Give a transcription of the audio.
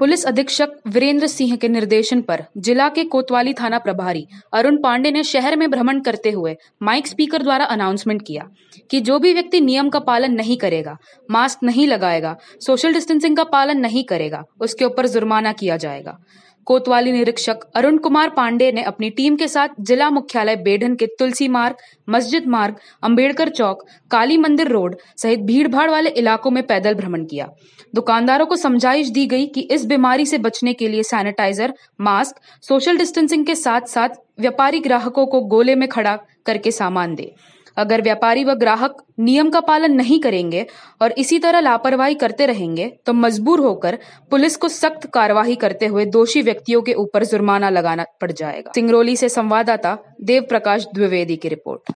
police अधीक्षक वीरेंद्र सिंह के निर्देशन पर जिला के कोतवाली थाना प्रभारी अरुण पांडे ने शहर में भ्रमण करते हुए माइक स्पीकर द्वारा अनाउंसमेंट किया कि जो भी व्यक्ति नियम का पालन नहीं करेगा मास्क नहीं लगाएगा सोशल डिस्टेंसिंग का पालन नहीं करेगा उसके ऊपर जुर्माना किया जाएगा कोतवाली निरीक्षक अरुण कुमार पांडे ने अपनी टीम के साथ जिला मुख्यालय बेढन के तुलसी मार्ग मस्जिद मार्ग अंबेडकर चौक काली मंदिर रोड सहित भीड़भाड़ वाले इलाकों में पैदल भ्रमण किया दुकानदारों को समझाइश दी गई कि इस बीमारी से बचने के लिए सैनिटाइजर मास्क सोशल डिस्टेंसिंग के साथ साथ व्यापारी ग्राहकों को गोले में खड़ा करके सामान दे अगर व्यापारी व ग्राहक नियम का पालन नहीं करेंगे और इसी तरह लापरवाही करते रहेंगे तो मजबूर होकर पुलिस को सख्त कार्यवाही करते हुए दोषी व्यक्तियों के ऊपर जुर्माना लगाना पड़ जाएगा सिंगरौली से संवाददाता देव प्रकाश द्विवेदी की रिपोर्ट